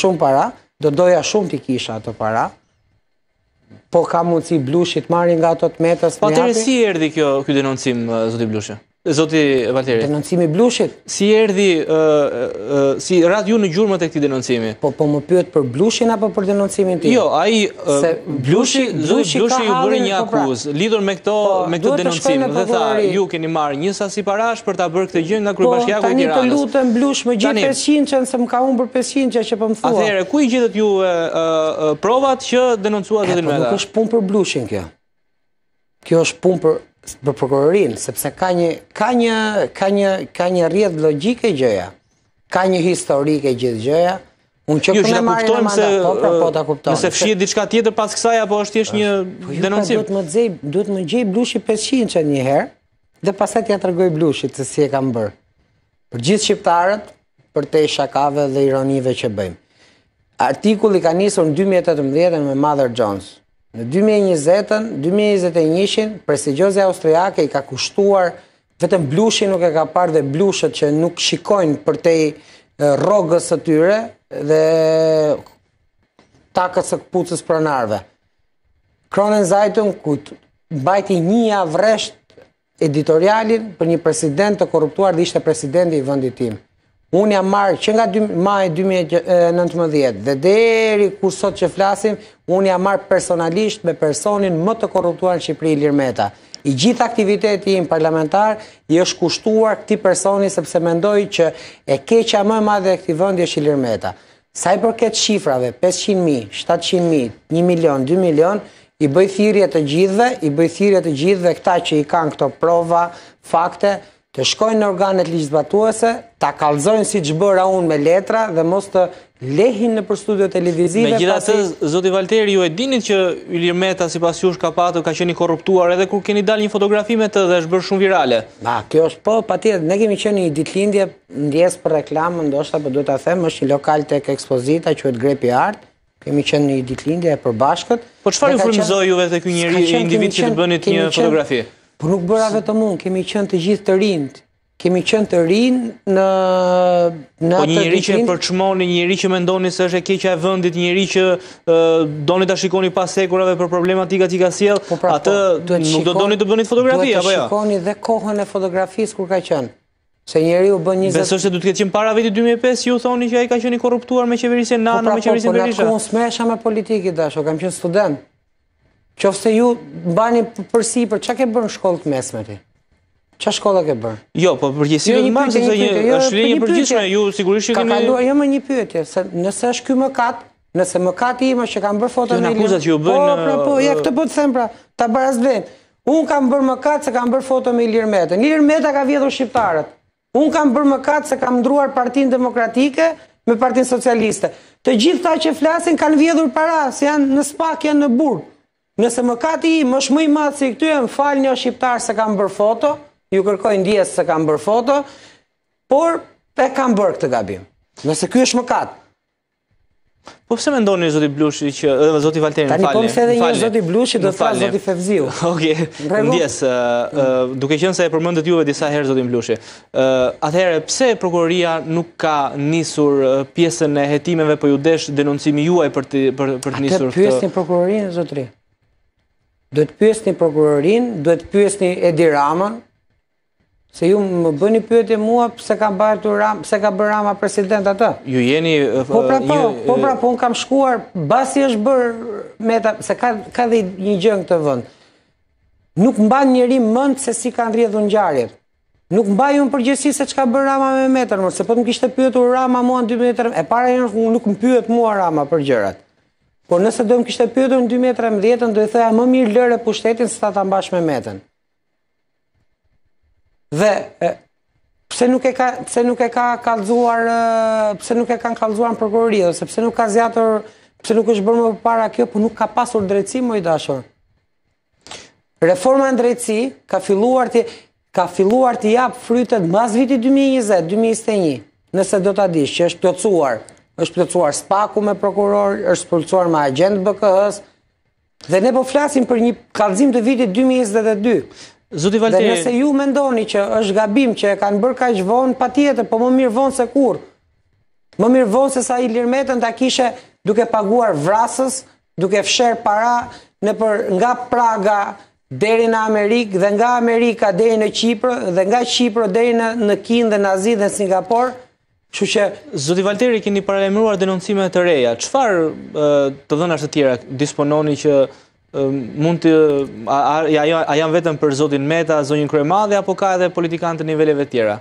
shumë para, do doja shumë t'i kisha ato para, po ka mundësi blushit marrë nga ato të metës një Po të si erdi kjo kjo denoncim, zoti blushit? Zoti Valteri. Denoncimi i Blushit. Si erdhi ë si radh ju në gjurmët e këtij denoncimi? Po po më pyet për Blushin apo për denoncimin tim? Jo, ai uh, Blushi, Blushi Blushi ju bëri një akuzë lidhur me këto po, me këtë denoncim dhe tha ju keni marrë një sasi parash për ta bërë këtë gjë nga Krybashkia ku jeni. Po tani lutem Blush më gjithë 500 që nëse më ka humbur 500 që po më thua. Atëherë ku i gjetët ju provat që denoncuat atë më? Nuk është punë për Blushin kjo. Kjo është punë për për prokurorin, sepse ka një ka një ka një ka një rrjet logjike gjëja. Ka një historikë gjithë gjëja. Unë që po kuptojmë se po, pra, nëse po ta kuptojmë. Nëse fshihet diçka tjetër pas kësaj apo është thjesht po, një po, denoncim. Pra, duhet të më xej, duhet më gjej blushi 500 çan një herë dhe pastaj t'ia tregoj blushit se si e kam bër. Për gjithë shqiptarët, për të shakave dhe ironive që bëjmë. Artikulli ka nisur në 2018 me Mother Jones. Në 2020, 2021, prestigjose austriake i ka kushtuar, vetëm blushi nuk e ka parë dhe blushet që nuk shikojnë për tej rogës të tyre dhe takët së këpucës narve. Kronen Zajtun, ku bajti një avresht editorialin për një president të korruptuar dhe ishte presidenti i vëndit tim. Unë jam marrë që nga maj 2019 dhe deri ku sot që flasim, unë jam marrë personalisht me personin më të korruptuar në Shqipëri i Lirmeta. I gjithë aktiviteti i parlamentar i është kushtuar këti personi sepse mendoj që e keqa më madhe e këti vëndi është i Lirmeta. Sa i përket shifrave, 500.000, 700.000, 1 milion, 2 milion, i bëjthirje të gjithë i bëjthirje të gjithë dhe këta që i kanë këto prova, fakte, të shkojnë në organet ligjëzbatuese, ta kalzojnë si që bëra unë me letra dhe mos të lehin në përstudio televizive. Me gjitha të zoti Valteri, ju e dinit që Ilir Meta si pas jush ka patu, ka qeni korruptuar edhe kur keni dal një fotografime të dhe është bërë shumë virale. Ba, kjo është po, pa tjetë, ne kemi qeni i ditlindje ndjes për reklamë, ndoshta për po duhet të themë, është një lokal të ekspozita që e të grepi artë, Kemi qenë një ditlindje e përbashkët. Po qëfar ju frimzoj juve të kënjëri individ që të bënit një fotografi? Por nuk bëra vetëm unë, kemi qënë të gjithë të rinjë, kemi qënë të rinjë në po atë të rinjë. Po njëri që e përçmoni, njëri që mendoni se është e keqa e vëndit, njëri që doni të shikoni pasekurave për problematika t'i ka siel, po pra, atë po, nuk do doni të bënit fotografia, apo ja? Duhet të jo? shikoni dhe kohën e fotografisë kur ka qënë. Se njeri u bën 20... Besë se du të këtë qënë para viti 2005, ju thoni që a i ka qënë i korruptuar me qeverisin nana, me qeverisin berisha. Po pra po, po në atë kohën smesha me politikit dasho, kam qënë student. Qofse ju bani përsi, për që ke bërë në shkollë të mesme ti? Qa shkolla ke bërë? Jo, po përgjësime në jo, marë, se një jo, është një përgjësime, ju sigurisht që kemi... Ka kaluar, jo një pyetje, se nëse është kjo më katë, nëse më katë ima që kam bërë foto në Ilir Kjo në akuzat që ju Po, pra, po, ja këtë po të them pra, ta baras dhejnë. Unë kam bërë më katë se kam bërë foto me Ilir metë. Në Meta metë ka vjetur shqiptarët. Unë kam bërë më katë se kam ndruar partin demokratike me partin socialiste. Të gjithë ta që flasin kanë vjedhur para, se janë në spak, janë në burë. Nëse më kati i, më shmëj madhë si këtu e më falë një shqiptarë se kam bërë foto, ju kërkojnë djesë se kam bërë foto, por e kam bërë këtë gabim. Nëse kjo është më katë. Po pse me ndonë një zoti blushi që edhe zoti Valteri më Tanë Tani po përse edhe një zoti blushi dhe falë zoti Fevziu. Oke, ndjesë, duke qenë se e përmendët juve disa herë zoti blushi. Atëhere, pse prokuroria nuk ka nisur pjesën e hetimeve për po ju desh denoncimi juaj për të nisur? këtë? të pjesën prokurorinë, zotri? do të pyes një prokurorin, do të pyes një Edi Ramën, se ju më bëni pyetje mua pëse ka bërë Ram, pëse ka bërë Rama president atë. Ju jeni... po pra po, po pra po, unë kam shkuar, basi është bërë me ta, se ka, ka dhe një gjëngë të vëndë, Nuk mba njëri mëndë se si ka ndrije dhe në Nuk mba ju në përgjësi se që ka bërë Rama me metër, se po të më kishtë pyetur Rama mua në 2 metër, e para një nuk më pyet mua Rama për gjërat. Por nëse do më kishtë e në 2013, më i thëja më mirë lërë e pushtetin së ta të ambash me metën. Dhe, pëse nuk e ka, nuk e ka kalzuar, pëse nuk e ka kalzuar në përkurri, pse se pëse nuk ka zjatër, pëse nuk është bërë më para kjo, për po nuk ka pasur drejtësi, më i dashër. Reforma në drejtësi ka filluar të, ka filluar të japë frytet mas viti 2020, 2021, nëse do të adishë që është pëtësuar është plëcuar spaku me prokuror, është plëcuar me agent BKHs, dhe ne po flasim për një kalzim të vitit 2022. Dhe nëse ju mendoni që është gabim që e kanë bërë ka që vonë, pa tjetër, po më mirë vonë se kur, më mirë vonë se sa i lirmetën të akishe duke paguar vrasës, duke fsherë para në për nga Praga, deri në Amerikë dhe nga Amerika deri në Qipërë, dhe nga Qipërë deri në Kinë dhe Nazi dhe Singapore Që që, Zoti Valteri, keni paralemruar denoncime të reja, qëfar të dhëna të tjera dispononi që mund të, a janë vetëm për Zotin Meta, Zonjën Kremadhe, apo ka edhe politikantë të niveleve tjera?